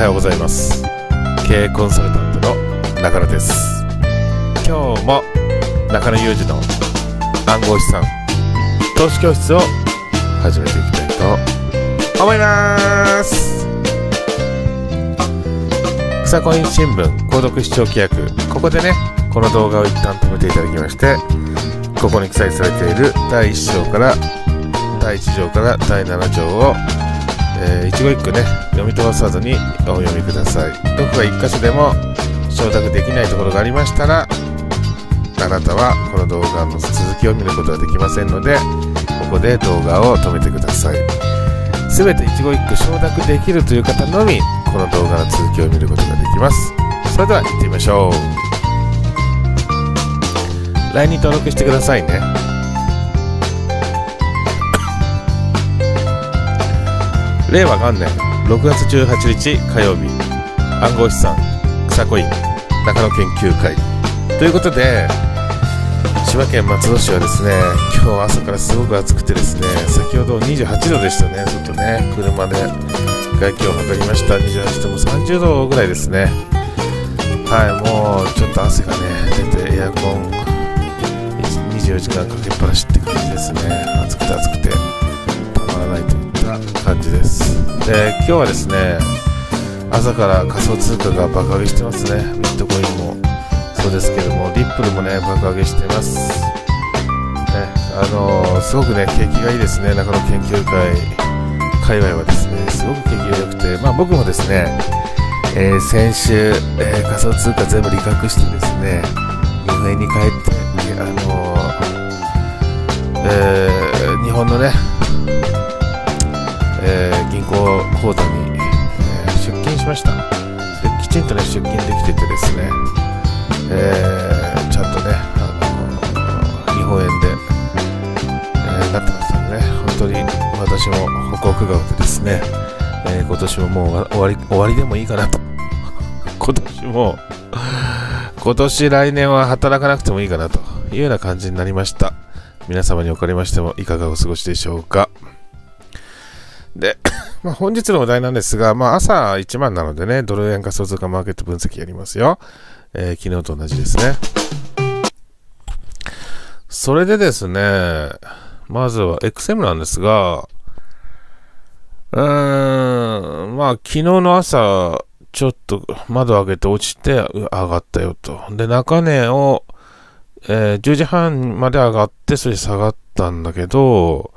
はようございます経営コンサルタントの中野です今日も中野裕二の暗号資産投資教室を始めていきたいと思います草コイン新聞購読視聴規約ここでねこの動画を一旦止めていただきましてここに記載されている第1章から第1条から第7条をえー、一語一句ね読み飛ばさずにお読みくださいどこか1箇所でも承諾できないところがありましたらあなたはこの動画の続きを見ることはできませんのでここで動画を止めてください全て一語一句承諾できるという方のみこの動画の続きを見ることができますそれでは行ってみましょう LINE に登録してくださいね令和元年6月18日火曜日暗号資産草恋中野研究会ということで千葉県松戸市はですね今日朝からすごく暑くてですね先ほど28度でしたねとね車で外気を測りました28度も30度ぐらいですねはいもうちょっと汗がね出てエアコン24時間かけっぱなしって感じですね暑くて暑くてです。で、今日はですね、朝から仮想通貨が爆上げしてますね。ビットコインもそうですけども、リップルもね、爆上げしてます。ね、あのー、すごくね、景気がいいですね、中野研究会、界隈はですね、すごく景気が良くて、まあ僕もですね、えー、先週、えー、仮想通貨全部利確してですね、日本に帰って、あのー、えー、日本のね、えー、銀行口座に、えー、出金しましたできちんとね出金できててですね、えー、ちゃんとね、あの日本円で、えー、なってましたのでね本当に私も報告顔でですね、え今年ももう終わり終わりでもいいかなと 今年も今年来年は働かなくてもいいかなというような感じになりました皆様におかれましてもいかがお過ごしでしょうかで、まあ、本日のお題なんですが、まあ、朝1番なのでね、ドル円仮想通貨マーケット分析やりますよ。えー、昨日と同じですね。それでですね、まずは XM なんですが、うーん、まあ昨日の朝、ちょっと窓開けて落ちて上がったよと。で、中値を、えー、10時半まで上がって、それ下がったんだけど、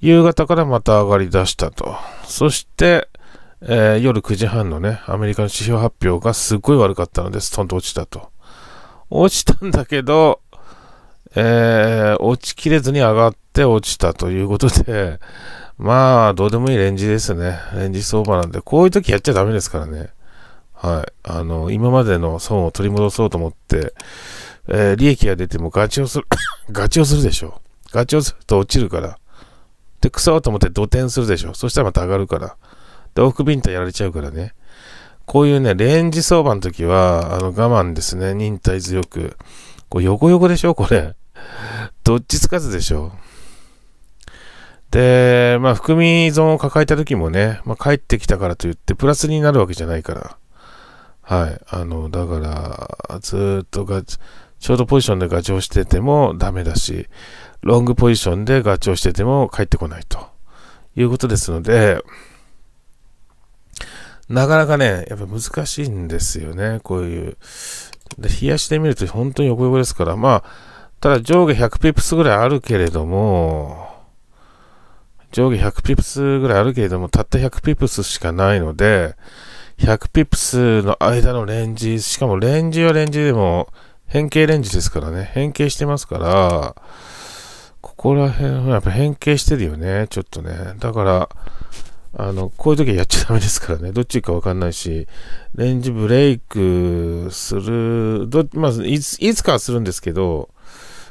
夕方からまた上がり出したと。そして、えー、夜9時半のね、アメリカの指標発表がすっごい悪かったので、ストンと落ちたと。落ちたんだけど、えー、落ちきれずに上がって落ちたということで、まあ、どうでもいいレンジですね。レンジ相場なんで、こういう時やっちゃダメですからね。はい。あの、今までの損を取り戻そうと思って、えー、利益が出てもガチをする、ガチをするでしょ。ガチをすると落ちるから。で、草そと思って土転するでしょ。そしたらまた上がるから。で、往復ビンタやられちゃうからね。こういうね、レンジ相場の時は、あの、我慢ですね。忍耐強く。こう横横でしょこれ。どっちつかずでしょで、まあ、含み損を抱えた時もね、まあ、帰ってきたからといって、プラスになるわけじゃないから。はい。あの、だから、ずっとガチ、ショートポジションでガチョウしててもダメだし、ロングポジションでガチをしてても帰ってこないということですので、なかなかね、やっぱ難しいんですよね、こういう。で、冷やしてみると本当に横横ですから、まあ、ただ上下100ピプスぐらいあるけれども、上下100ピプスぐらいあるけれども、たった100ピプスしかないので、100ピプスの間のレンジ、しかもレンジはレンジでも、変形レンジですからね、変形してますから、ここら辺はやっぱ変形してるよね、ちょっとね。だから、あの、こういう時はやっちゃダメですからね。どっちかわかんないし、レンジブレイクする、ど、まず、いつ、いつかはするんですけど、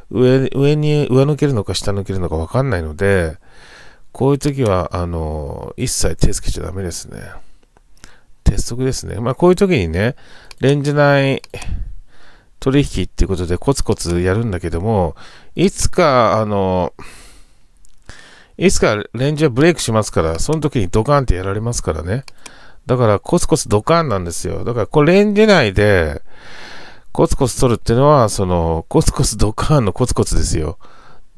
上、上に、上抜けるのか下抜けるのかわかんないので、こういう時は、あの、一切手つけちゃダメですね。鉄則ですね。まあ、こういう時にね、レンジ内、取引っていうことでコツコツやるんだけども、いつか、あの、いつかレンジはブレイクしますから、その時にドカンってやられますからね。だからコツコツドカンなんですよ。だからこれレンジ内でコツコツ取るっていうのは、そのコツコツドカンのコツコツですよ。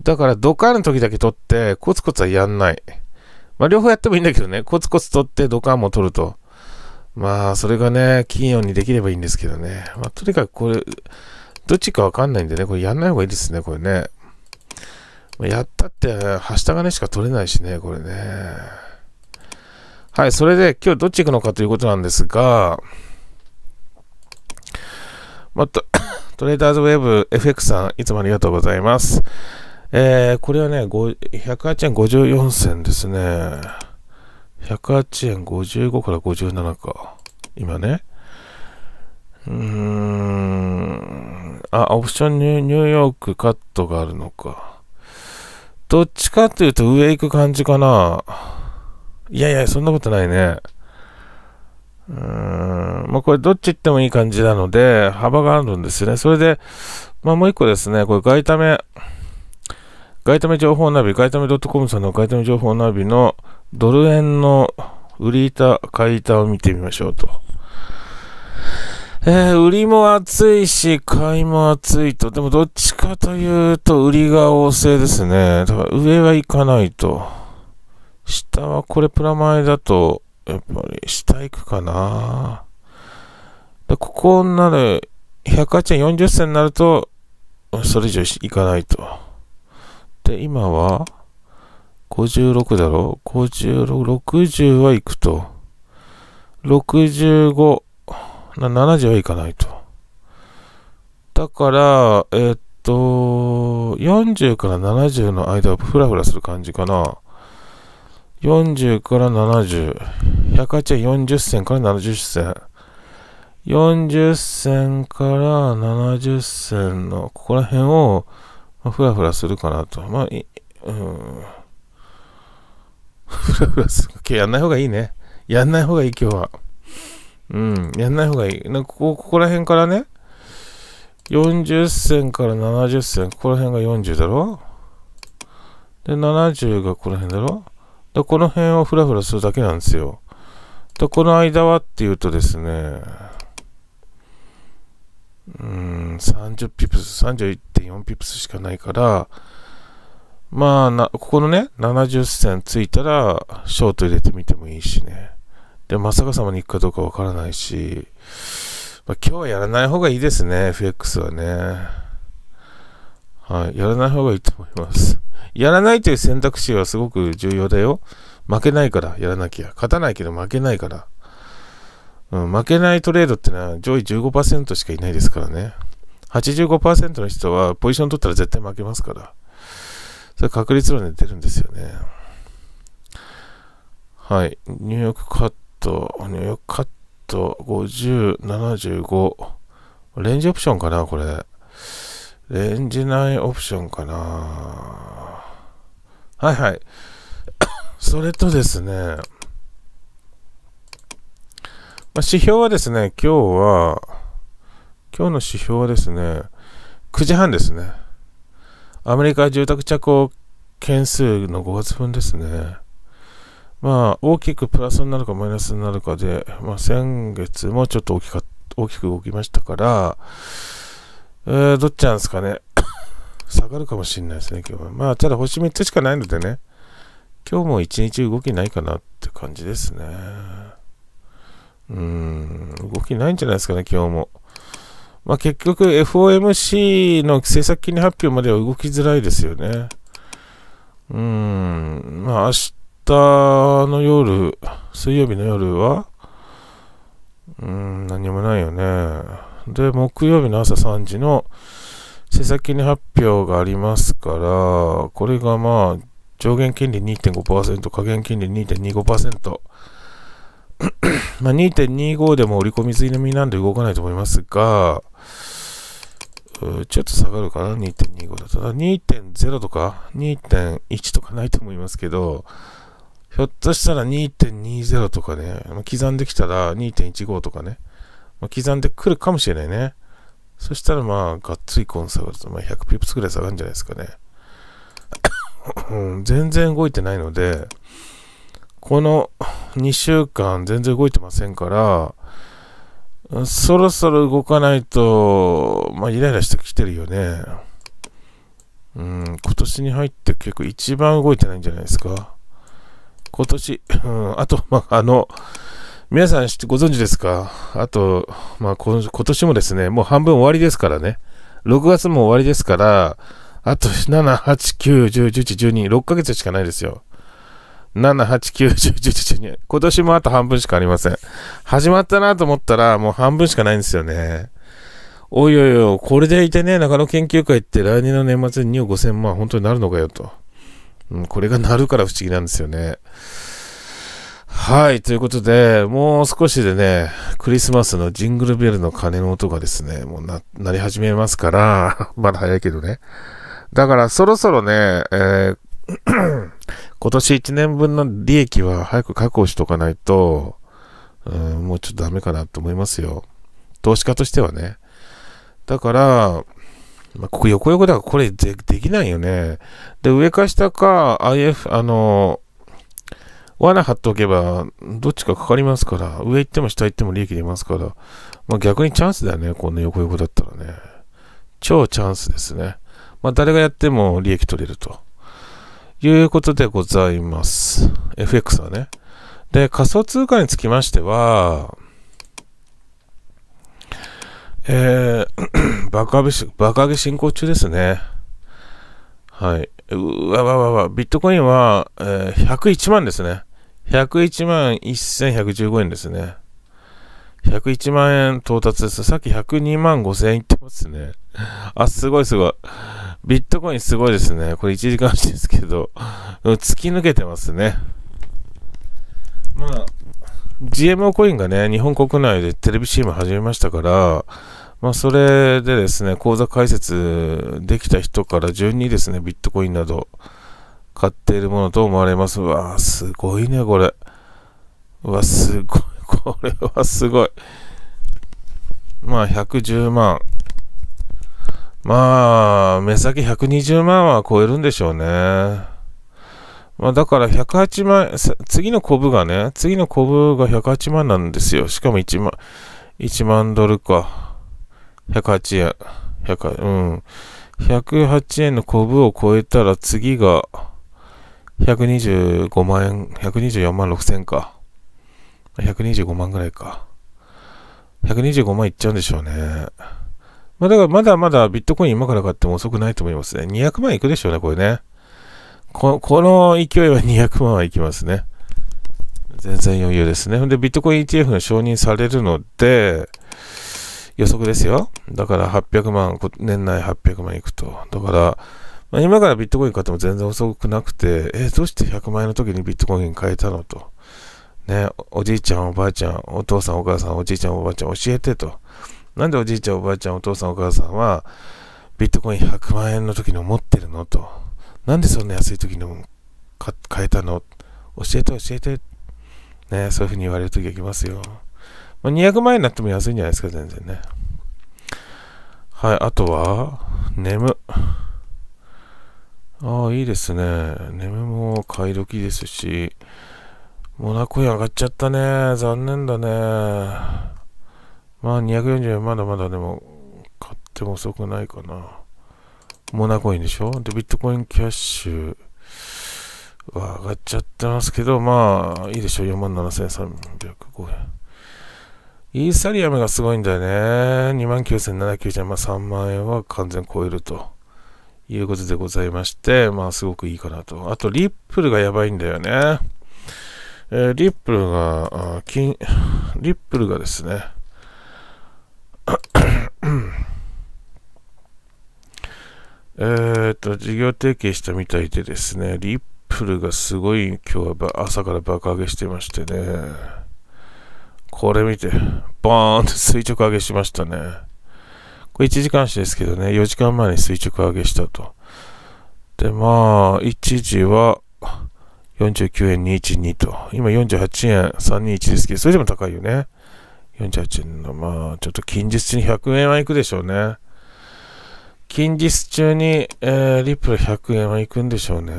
だからドカンの時だけ取ってコツコツはやんない。まあ両方やってもいいんだけどね、コツコツ取ってドカンも取ると。まあ、それがね、金曜にできればいいんですけどね。まあ、とにかくこれ、どっちかわかんないんでね、これやんない方がいいですね、これね。まあ、やったって、はした金しか取れないしね、これね。はい、それで今日どっち行くのかということなんですが、また、トレーダーズウェブ FX さん、いつもありがとうございます。えー、これはね、108円54銭ですね。108円55から57か。今ね。うーん。あ、オプションニュニューヨークカットがあるのか。どっちかというと上行く感じかな。いやいや、そんなことないね。うーん。まあ、これどっち行ってもいい感じなので、幅があるんですよね。それで、まあ、もう一個ですね。これ外為。ガイタメ情報ナビ、ガイタメ .com さんのガイタメ情報ナビのドル円の売り板、買い板を見てみましょうと。えー、売りも熱いし、買いも熱いと。でもどっちかというと、売りが旺盛ですね。だから上は行かないと。下はこれプラマイだと、やっぱり下行くかな。で、ここになる、108円40銭になると、それ以上行かないと。で、今は、56だろ ?56、60は行くと。65、70はいかないと。だから、えー、っと、40から70の間はふらふらする感じかな。40から70。108は40銭から70銭。40銭から70銭のここら辺をまあ、ふらふらするかなと。まあ、うん。ふらふらする。やんない方がいいね。やんない方がいい、今日は。うん、やんない方がいい。なんかここ、ここら辺からね、40銭から70銭、ここら辺が40だろで、70がこの辺だろで、この辺をふらふらするだけなんですよ。で、この間はっていうとですね、うん、30ピプス、31.4ピプスしかないから、まあな、ここのね、70銭ついたら、ショート入れてみてもいいしね。で、まさかさまに行くかどうかわからないし、まあ、今日はやらない方がいいですね、FX はね。はい、やらない方がいいと思います。やらないという選択肢はすごく重要だよ。負けないからやらなきゃ。勝たないけど負けないから。うん、負けないトレードってのは上位15%しかいないですからね。85%の人はポジション取ったら絶対負けますから。それ確率論で出るんですよね。はい。ニューヨークカット、ニューヨークカット50、75。レンジオプションかなこれ。レンジ内オプションかなはいはい。それとですね、まあ、指標はですね、今日は、今日の指標はですね、9時半ですね。アメリカ住宅着工件数の5月分ですね。まあ、大きくプラスになるかマイナスになるかで、まあ、先月もちょっと大きか大きく動きましたから、えー、どっちなんですかね。下がるかもしれないですね、今日は。まあ、ただ星3つしかないのでね、今日も一日動きないかなって感じですね。うん、動きないんじゃないですかね、今日も。まあ、結局 FOMC の政策金利発表までは動きづらいですよね。うん、まあ明日の夜、水曜日の夜は、うん、何もないよね。で、木曜日の朝3時の政策金利発表がありますから、これがまあ上限金利2.5%、下限金利2.25%。まあ、2.25でも折り込み済みなんで動かないと思いますが、ちょっと下がるかな ?2.25 だと。2.0とか2.1とかないと思いますけど、ひょっとしたら2.20とかね、刻んできたら2.15とかね、刻んでくるかもしれないね。そしたらまあ、がっつりコン下がると、まあ、100ピップスぐらい下がるんじゃないですかね。全然動いてないので、この2週間全然動いてませんから、そろそろ動かないと、まあ、イライラしてきてるよね。うん、今年に入って結構一番動いてないんじゃないですか。今年、うん、あと、まあ、あの、皆さん知ってご存知ですかあと、まあ、今年もですね、もう半分終わりですからね。6月も終わりですから、あと7、8、9、10、11、12、6ヶ月しかないですよ。7、8、9、10、11、12。今年もあと半分しかありません。始まったなと思ったら、もう半分しかないんですよね。おいおいおい、これでいてね、中野研究会って来年の年末に2億5000万本当になるのかよと。うん、これがなるから不思議なんですよね。はい、ということで、もう少しでね、クリスマスのジングルベルの鐘の音がですね、もうな、なり始めますから、まだ早いけどね。だからそろそろね、えー 今年1年分の利益は早く確保しとかないと、うん、もうちょっとダメかなと思いますよ。投資家としてはね。だから、まあ、ここ横横だからこれできないよね。で、上か下か IF、あの、罠貼っておけば、どっちかかかりますから、上行っても下行っても利益出ますから、まあ、逆にチャンスだよね、この横横だったらね。超チャンスですね。まあ、誰がやっても利益取れると。いうことでございます。FX はね。で、仮想通貨につきましては、えー、爆上げ、爆上げ進行中ですね。はい。うわわわわ、ビットコインは、えー、101万ですね。101万1115円ですね。101万円到達です。さっき102万5 0 0 0円いってますね。あ、すごいすごい。ビットコインすごいですね。これ1時間足ですけど、突き抜けてますね。まあ、GMO コインがね、日本国内でテレビ CM 始めましたから、まあ、それでですね、口座開設できた人から順にですね、ビットコインなど買っているものと思われます。わあ、すごいね、これ。うわ、すごい。これはすごい。まあ、110万。まあ、目先120万は超えるんでしょうね。まあ、だから108万、次のコブがね、次のコブが108万なんですよ。しかも1万、1万ドルか。108円。100、うん。108円のコブを超えたら次が125万円、124万6千か。125万ぐらいか。125万いっちゃうんでしょうね。まあ、だからまだまだビットコイン今から買っても遅くないと思いますね。200万いくでしょうね、これね。ここの勢いは200万はいきますね。全然余裕ですね。で、ビットコイン ETF の承認されるので、予測ですよ。だから800万、年内800万いくと。だから、まあ、今からビットコイン買っても全然遅くなくて、えー、どうして100万円の時にビットコイン買えたのと。ね、おじいちゃん、おばあちゃん、お父さん、お母さん、おじいちゃん、おばあちゃん、教えてと。なんでおじいちゃん、おばあちゃん、お父さん、お母さんは、ビットコイン100万円の時に持ってるのと。なんでそんな安い時に買えたの教えて、教えて。ね、そういうふうに言われる時がきますよ。ま200万円になっても安いんじゃないですか、全然ね。はい、あとは、眠。ああ、いいですね。眠も買い時ですし、モナコイ上がっちゃったね。残念だね。まあ240円まだまだでも買っても遅くないかな。モナコインでしょで、ビットコインキャッシュは上がっちゃってますけど、まあいいでしょう。47,305円。イーサリアムがすごいんだよね。29,790円、まあ3万円は完全超えると。いうことでございまして、まあすごくいいかなと。あと、リップルがやばいんだよね。えー、リップルが、金、リップルがですね、えっと、事業提携したみたいでですね、リップルがすごい今日は朝から爆上げしてましてね、これ見て、バーンと垂直上げしましたね。これ1時間足ですけどね、4時間前に垂直上げしたと。で、まあ、一時は、49円212と。今48円321ですけど、それでも高いよね。48円の、まあ、ちょっと近日中に100円はいくでしょうね。近日中に、えー、リップル100円はいくんでしょうね。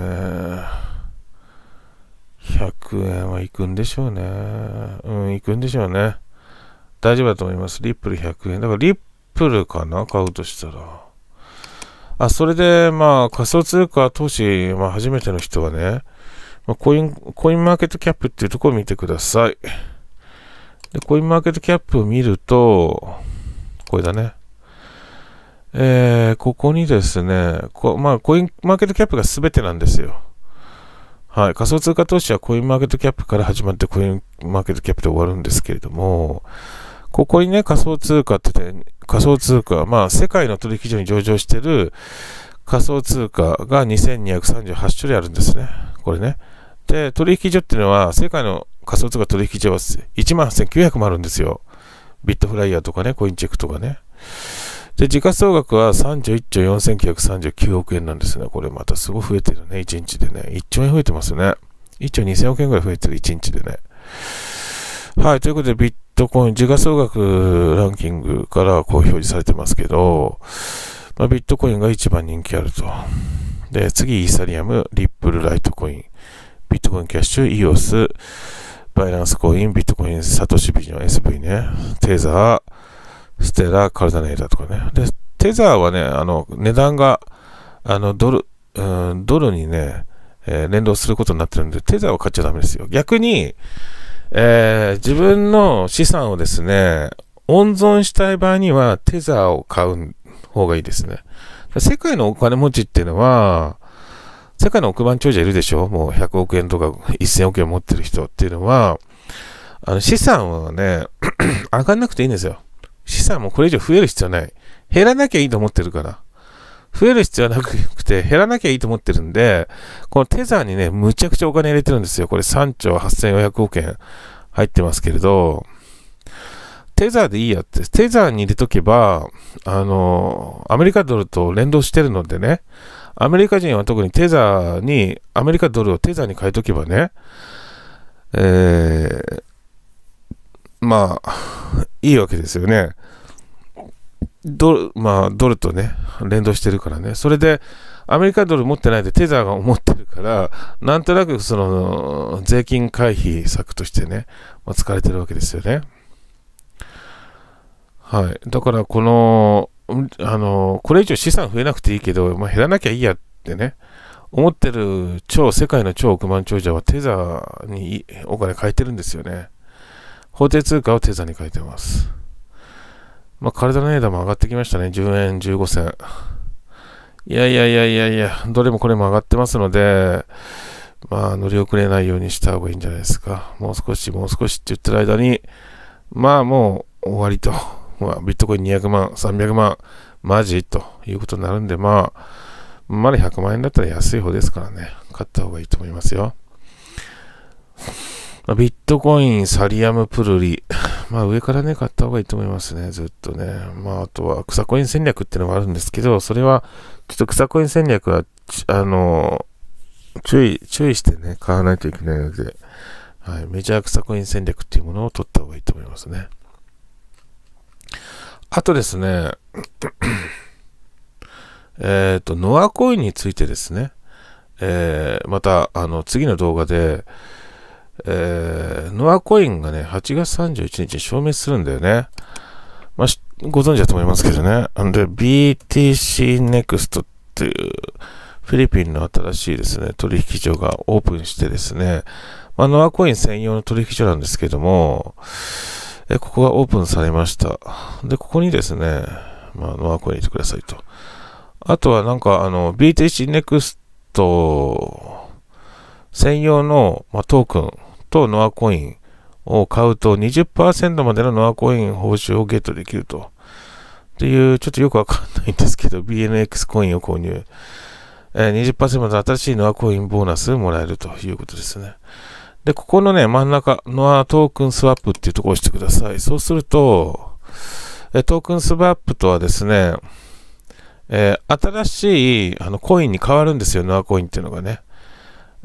100円はいくんでしょうね。うん、いくんでしょうね。大丈夫だと思います。リップル100円。だからリップルかな買うとしたら。あ、それで、まあ、仮想通貨投資、まあ、初めての人はね、まあ、コイン、コインマーケットキャップっていうところを見てください。で、コインマーケットキャップを見ると、これだね。えー、ここにですね、こまあ、コインマーケットキャップが全てなんですよ。はい。仮想通貨投資はコインマーケットキャップから始まってコインマーケットキャップで終わるんですけれども、ここにね、仮想通貨ってて、仮想通貨、まあ、世界の取引所に上場している仮想通貨が2238種類あるんですね。これね。で、取引所っていうのは、世界の仮想通貨取引所は1万8900もあるんですよ。ビットフライヤーとかね、コインチェックとかね。で、時価総額は31兆4939億円なんですね。これまたすごい増えてるね、1日でね。1兆円増えてますね。1兆2000億円ぐらい増えてる、1日でね。はい、ということで、ビットコイン、時価総額ランキングからこう表示されてますけど、まあ、ビットコインが一番人気あると。で、次、イーサリアム、リップル、ライトコイン。ビットコインキャッシュ、EOS、バイナンスコイン、ビットコイン、サトシビジョン、SV ね、テザー、ステラ、カルダネーとかね。で、テザーはね、あの、値段が、あの、ドル、うん、ドルにね、えー、連動することになってるんで、テザーを買っちゃダメですよ。逆に、えー、自分の資産をですね、温存したい場合には、テザーを買う方がいいですね。世界のお金持ちっていうのは、世界の億万長者いるでしょもう100億円とか1000億円持ってる人っていうのは、あの資産はね、上がんなくていいんですよ。資産もこれ以上増える必要ない。減らなきゃいいと思ってるから。増える必要はなくて、減らなきゃいいと思ってるんで、このテザーにね、むちゃくちゃお金入れてるんですよ。これ3兆8400億円入ってますけれど、テザーでいいやって、テザーに入れとけば、あの、アメリカドルと連動してるのでね、アメリカ人は特にテザーに、アメリカドルをテザーに変えとけばね、えー、まあ、いいわけですよね。ドまあ、ドルとね、連動してるからね。それで、アメリカドル持ってないでテザーが持ってるから、なんとなくその、税金回避策としてね、まあ、使われてるわけですよね。はい。だから、この、あの、これ以上資産増えなくていいけど、まあ、減らなきゃいいやってね、思ってる超、世界の超億万長者はテザにお金変えてるんですよね。法定通貨をテザに変えてます。まあ、体の値段も上がってきましたね。10円15銭。いやいやいやいやいや、どれもこれも上がってますので、まあ、乗り遅れないようにした方がいいんじゃないですか。もう少し、もう少しって言ってる間に、まあ、もう終わりと。まあ、ビットコイン200万、300万、マジということになるんで、まあ、まだ100万円だったら安い方ですからね、買った方がいいと思いますよ。ビットコイン、サリアムプルリ。まあ上からね、買った方がいいと思いますね、ずっとね。まああとは草コイン戦略っていうのもあるんですけど、それは、ちょっと草コイン戦略は、あの、注意、注意してね、買わないといけないので、はい、メジャー草コイン戦略っていうものを取った方がいいと思いますね。あとですね、えっと、ノアコインについてですね、えー、また、あの、次の動画で、えー、ノアコインがね、8月31日に消滅するんだよね。まあ、ご存知だと思いますけどね。あので、BTC Next っていう、フィリピンの新しいですね、取引所がオープンしてですね、まあ、ノアコイン専用の取引所なんですけども、えここがオープンされました。で、ここにですね、まあ、ノアコイにしてくださいと。あとはなんか、あの、BTC Next 専用の、まあ、トークンとノアコインを買うと20%までのノアコイン報酬をゲットできると。っていう、ちょっとよくわかんないんですけど、BNX コインを購入。えー、20%まで新しいノアコインボーナスもらえるということですね。で、ここのね、真ん中、ノアトークンスワップっていうとこを押してください。そうすると、えトークンスワップとはですね、えー、新しいあのコインに変わるんですよ、ノアコインっていうのがね。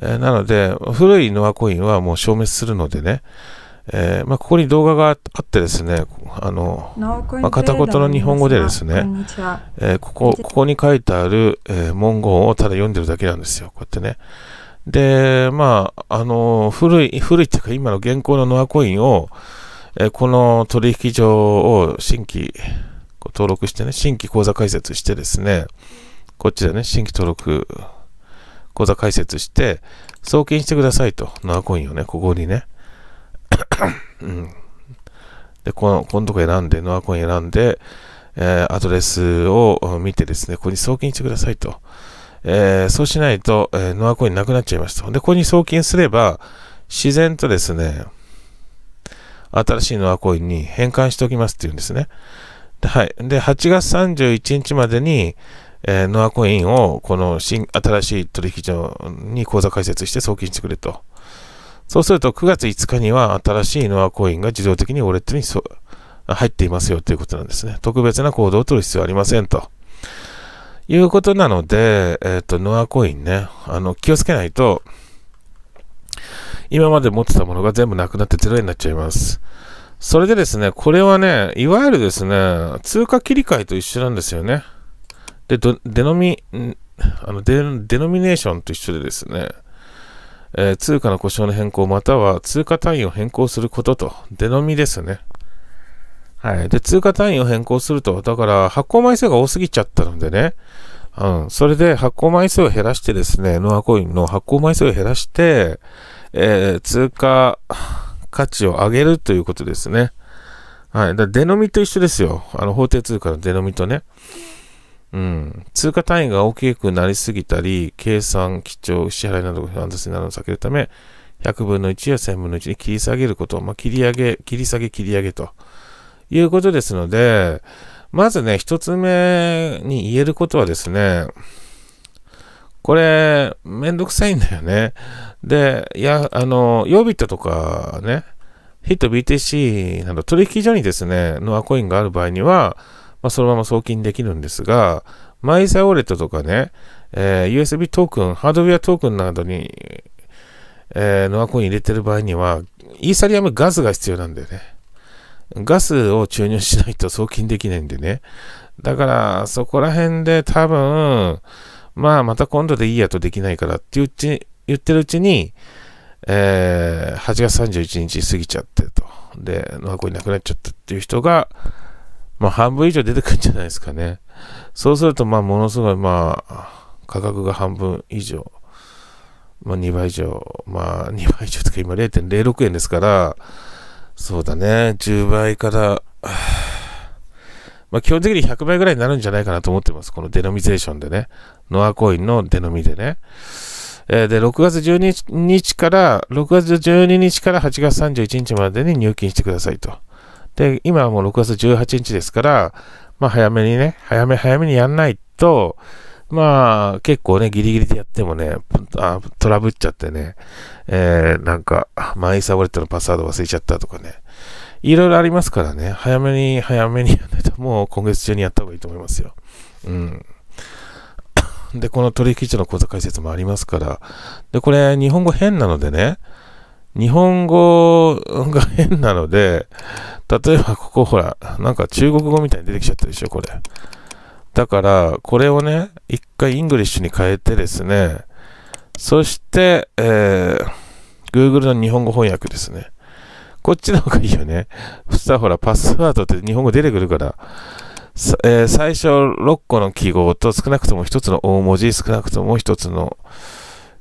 えー、なので、古いノアコインはもう消滅するのでね、えー、まあ、ここに動画があってですね、あの、まあ、片言の日本語でですね、えここ、ここに書いてある、え文言をただ読んでるだけなんですよ、こうやってね。で、まあ、あの、古い、古いっていうか今の現行のノアコインを、えこの取引所を新規登録してね、新規口座開設してですね、こっちでね、新規登録口座開設して、送金してくださいと、ノアコインをね、ここにね。うん、で、この、このとこ選んで、ノアコイン選んで、えー、アドレスを見てですね、ここに送金してくださいと。えー、そうしないと、えー、ノアコインなくなっちゃいますと。で、ここに送金すれば、自然とですね、新しいノアコインに変換しておきますっていうんですね。はい。で、8月31日までに、えー、ノアコインをこの新新しい取引所に口座開設して送金してくれと。そうすると9月5日には新しいノアコインが自動的にウォレットに入っていますよということなんですね。特別な行動を取る必要はありませんと。いうことなので、えっ、ー、と、ノアコインね、あの、気をつけないと、今まで持ってたものが全部なくなって0ロになっちゃいます。それでですね、これはね、いわゆるですね、通貨切り替えと一緒なんですよね。で、デノミ、あのデ、デノミネーションと一緒でですね、えー、通貨の故障の変更または通貨単位を変更することと、デノミですね。はい。で、通貨単位を変更すると、だから発行枚数が多すぎちゃったのでね、うん。それで発行枚数を減らしてですね、ノアコインの発行枚数を減らして、えー、通貨価値を上げるということですね。はい。だデノミと一緒ですよ。あの、法定通貨のデノミとね。うん。通貨単位が大きくなりすぎたり、計算、基調、支払いなどが安定になるのを避けるため、100分の1や1000分の1に切り下げること。まあ、切り上げ、切り下げ、切り上げと。いうことですので、まずね、一つ目に言えることはですね、これ、めんどくさいんだよね。で、いや、あの、ヨービットとかね、ヒット BTC など取引所にですね、ノアコインがある場合には、まあ、そのまま送金できるんですが、マイサウォレットとかね、えー、USB トークン、ハードウェアトークンなどに、えー、ノアコイン入れてる場合には、イーサリアムガスが必要なんだよね。ガスを注入しないと送金できないんでね。だから、そこら辺で多分、まあ、また今度でいいやとできないからって言ってるうちに、えー、8月31日過ぎちゃってと。で、ノアコなくなっちゃったっていう人が、まあ、半分以上出てくるんじゃないですかね。そうすると、まあ、ものすごい、まあ、価格が半分以上、まあ、2倍以上、まあ、2倍以上とか今0.06円ですから、そうだね、10倍から、まあ、基本的に100倍ぐらいになるんじゃないかなと思ってます。このデノミゼーションでね。ノアコインのデノミでね。えー、で、6月12日から、6月12日から8月31日までに入金してくださいと。で、今はもう6月18日ですから、まあ、早めにね、早め早めにやんないと、まあ、結構ね、ギリギリでやってもね、あトラブっちゃってね、えー、なんか、マイサウォレットのパスワード忘れちゃったとかね、いろいろありますからね、早めに早めにやらないと、もう今月中にやった方がいいと思いますよ。うん。で、この取引所の口座開設もありますから、で、これ、日本語変なのでね、日本語が変なので、例えばここほら、なんか中国語みたいに出てきちゃったでしょ、これ。だから、これをね、一回イングリッシュに変えてですね、そして、えー、Google の日本語翻訳ですね。こっちの方がいいよね。そしたらほら、パスワードって日本語出てくるから、えー、最初6個の記号と少なくとも1つの大文字、少なくとも1つの、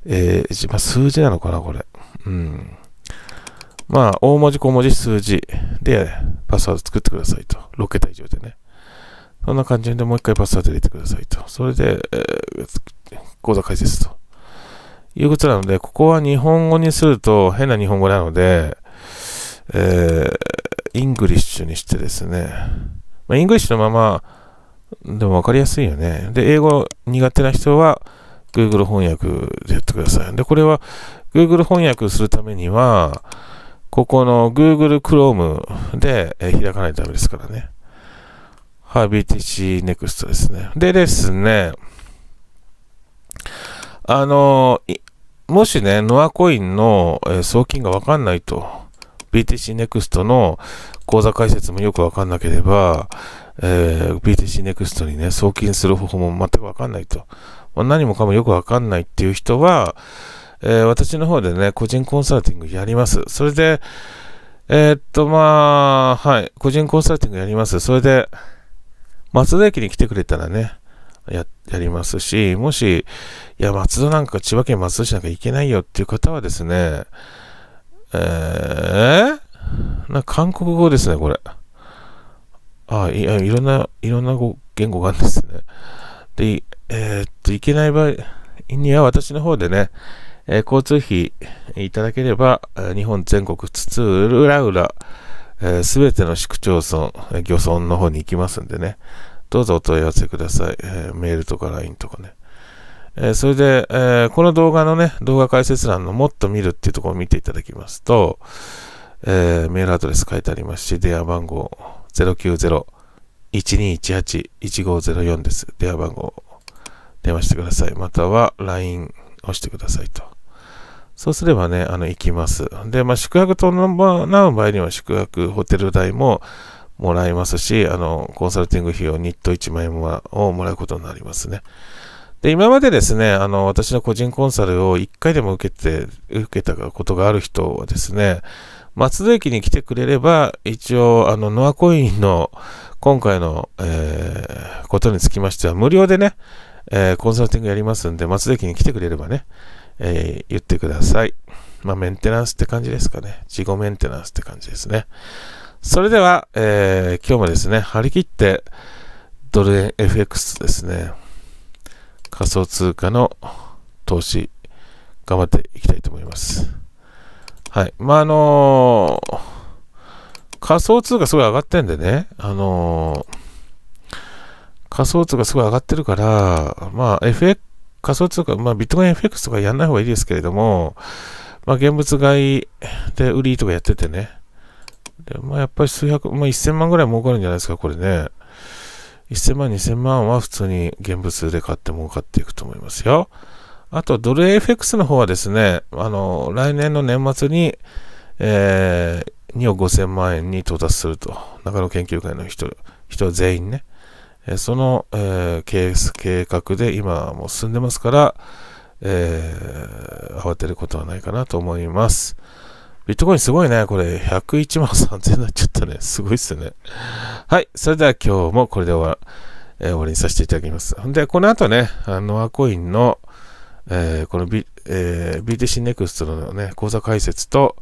えー、まあ、数字なのかな、これ。うん。まあ、大文字、小文字、数字で、パスワード作ってくださいと。6桁以上でね。そんな感じでもう一回パスワード入れてくださいと。それで、えー、講座解説と。いうことなので、ここは日本語にすると変な日本語なので、えー、イングリッシュにしてですね。まあ、イングリッシュのまま、でも分かりやすいよね。で、英語苦手な人は、Google 翻訳でやってください。で、これは Google 翻訳するためには、ここの Google Chrome で開かないとダメですからね。はい、BTC NEXT ですね。でですね、あの、もしね、ノアコインの、え送金がわかんないと、BTC NEXT の口座開設もよくわかんなければ、えー、BTC NEXT にね、送金する方法も全くわかんないと。ま何もかもよくわかんないっていう人は、えー、私の方でね、個人コンサルティングやります。それで、えー、っと、まあ、はい、個人コンサルティングやります。それで、松田駅に来てくれたらね、や、やりますし、もし、いや、松戸なんか、千葉県松戸市なんか行けないよっていう方はですね、えー、な韓国語ですね、これ。あいや、いろんな、いろんな言語があるんですね。で、えー、っと、行けない場合には、私の方でね、えー、交通費いただければ、日本全国津々浦々、す、べ、ての市区町村、漁村の方に行きますんでね、どうぞお問い合わせください。えー、メールとか LINE とかね。えー、それで、えー、この動画のね、動画解説欄のもっと見るっていうところを見ていただきますと、えメールアドレス書いてありますし、電話番号090-1218-1504です。電話番号電話してください。または LINE をしてくださいと。そうすればね、あの、行きます。で、まあ、宿泊となる場合には宿泊、ホテル代ももらえますし、あの、コンサルティング費用、ット1万円をもらうことになりますね。で、今までですね、あの、私の個人コンサルを1回でも受けて、受けたことがある人はですね、松戸駅に来てくれれば、一応、あの、ノアコインの今回の、えー、ことにつきましては、無料でね、えー、コンサルティングやりますんで、松崎に来てくれればね、えー、言ってください。まあ、メンテナンスって感じですかね。自己メンテナンスって感じですね。それでは、えー、今日もですね、張り切ってドル円 FX ですね、仮想通貨の投資、頑張っていきたいと思います。はい。まあ、あのー、仮想通貨すごい上がってんでね、あのー仮想通貨すごい上がってるから、まあ、FX、仮想通貨、まあ、ビットコイン FX とかやんない方がいいですけれども、まあ、現物買いで売りとかやっててね。で、まあ、やっぱり数百、まあ、1000万ぐらい儲かるんじゃないですか、これね。1000万、2000万は普通に現物で買って儲かっていくと思いますよ。あと、ドル FX の方はですね、あの、来年の年末に、えー、2億5000万円に到達すると、中野研究会の人、人全員ね。えその、えー、計画で今もう進んでますから、えー、慌てることはないかなと思います。ビットコインすごいね。これ101万3000になっちゃったね。すごいっすね。はい。それでは今日もこれで終わ,、えー、終わりにさせていただきます。で、この後ね、あのアコインの、えー、この、B えー、BTC Next のね、講座解説と、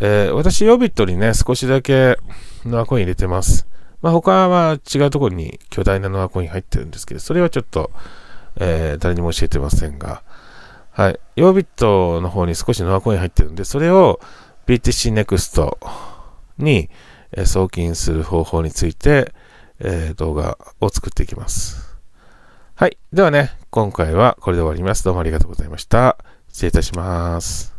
えー、私、ヨビットにね、少しだけのアコイン入れてます。まあ、他は違うところに巨大なノアコイン入ってるんですけど、それはちょっと、えー、誰にも教えてませんが、はい。ヨービットの方に少しノアコイン入ってるんで、それを BTC Next に送金する方法について、えー、動画を作っていきます。はい。ではね、今回はこれで終わります。どうもありがとうございました。失礼いたします。